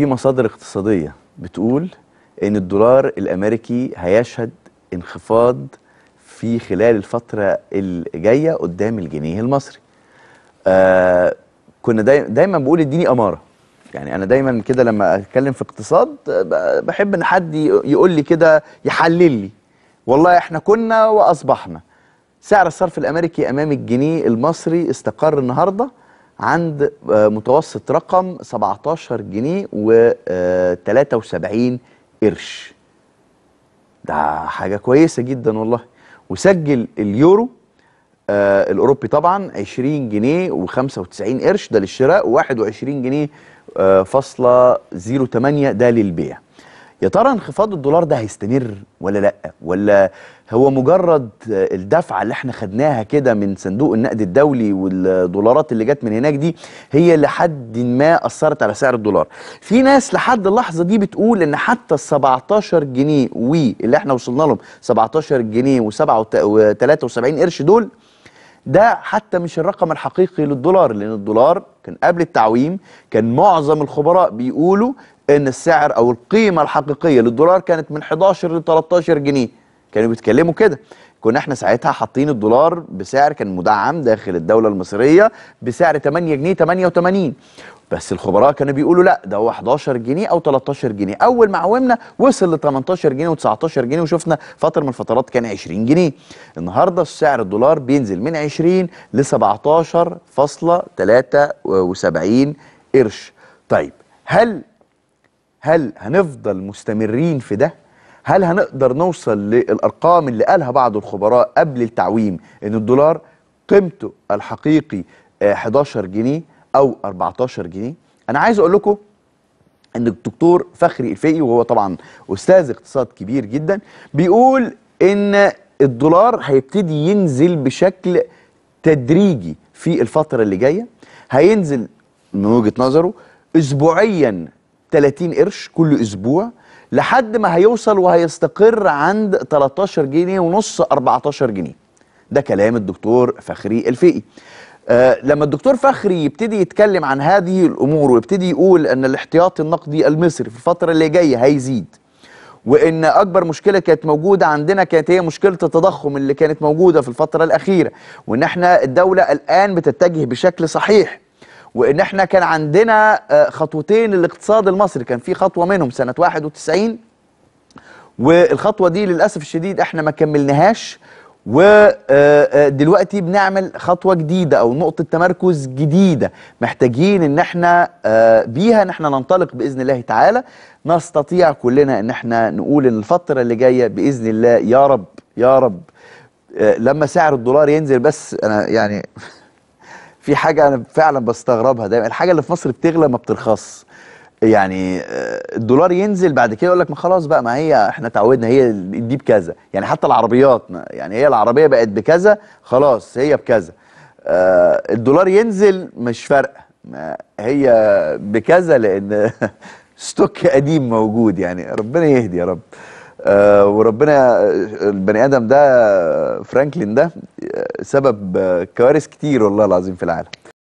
في مصادر اقتصادية بتقول إن الدولار الأمريكي هيشهد انخفاض في خلال الفترة الجاية قدام الجنيه المصري. آه كنا داي دايما بقول اديني أمارة. يعني أنا دايما كده لما أتكلم في اقتصاد بحب إن حد يقول لي كده يحلل لي. والله إحنا كنا وأصبحنا. سعر الصرف الأمريكي أمام الجنيه المصري استقر النهارده عند آه، متوسط رقم 17 جنيه و73 آه، قرش ده حاجة كويسة جدا والله وسجل اليورو آه الأوروبي طبعا 20 جنيه و95 قرش ده للشراء و21 جنيه آه فاصلة 0.8 ده للبيع يا ترى انخفاض الدولار ده هيستمر ولا لا ولا هو مجرد الدفعه اللي احنا خدناها كده من صندوق النقد الدولي والدولارات اللي جت من هناك دي هي لحد ما اثرت على سعر الدولار في ناس لحد اللحظه دي بتقول ان حتى ال 17 جنيه وي اللي احنا وصلنا لهم 17 جنيه و73 قرش دول ده حتى مش الرقم الحقيقي للدولار لان الدولار كان قبل التعويم كان معظم الخبراء بيقولوا ان السعر او القيمه الحقيقيه للدولار كانت من 11 ل 13 جنيه كانوا بيتكلموا كده كنا احنا ساعتها حاطين الدولار بسعر كان مدعم داخل الدوله المصريه بسعر 8 جنيه 88 بس الخبراء كانوا بيقولوا لا ده هو 11 جنيه او 13 جنيه اول ما عومنا وصل ل 18 جنيه و19 جنيه وشفنا فتره من الفترات كان 20 جنيه النهارده سعر الدولار بينزل من 20 ل 17.73 قرش طيب هل هل هنفضل مستمرين في ده هل هنقدر نوصل للارقام اللي قالها بعض الخبراء قبل التعويم ان الدولار قيمته الحقيقي 11 آه، جنيه او 14 جنيه انا عايز اقول لكم ان الدكتور فخري الفقي وهو طبعا استاذ اقتصاد كبير جدا بيقول ان الدولار هيبتدي ينزل بشكل تدريجي في الفتره اللي جايه هينزل من وجهه نظره اسبوعيا 30 قرش كل اسبوع لحد ما هيوصل وهيستقر عند 13 جنيه ونص 14 جنيه ده كلام الدكتور فخري الفقي آه لما الدكتور فخري يبتدي يتكلم عن هذه الامور ويبتدي يقول ان الاحتياطي النقدي المصري في الفتره اللي جايه هيزيد وان اكبر مشكله كانت موجوده عندنا كانت هي مشكله التضخم اللي كانت موجوده في الفتره الاخيره وان احنا الدوله الان بتتجه بشكل صحيح وان احنا كان عندنا آه، خطوتين للاقتصاد المصري كان في خطوه منهم سنه 91 والخطوه دي للاسف الشديد احنا ما كملناهاش ودلوقتي آه، آه، بنعمل خطوه جديده او نقطه تمركز جديده محتاجين ان احنا بيها ان احنا ننطلق باذن الله تعالى نستطيع كلنا ان احنا نقول ان الفتره اللي جايه باذن الله يا رب يا رب لما سعر الدولار ينزل بس انا يعني في حاجه انا فعلا بستغربها دايما الحاجه اللي في مصر بتغلى ما بترخص يعني آه، الدولار ينزل بعد كده يقول لك ما خلاص بقى ما هي احنا اتعودنا هي دي بكذا يعني حتى العربيات يعني هي العربيه بقت بكذا خلاص هي بكذا آه، الدولار ينزل مش فارقه هي بكذا لان ستوك قديم موجود يعني ربنا يهدي يا رب آه، وربنا البني ادم ده فرانكلين ده سبب آه، كوارث كتير والله العظيم في العالم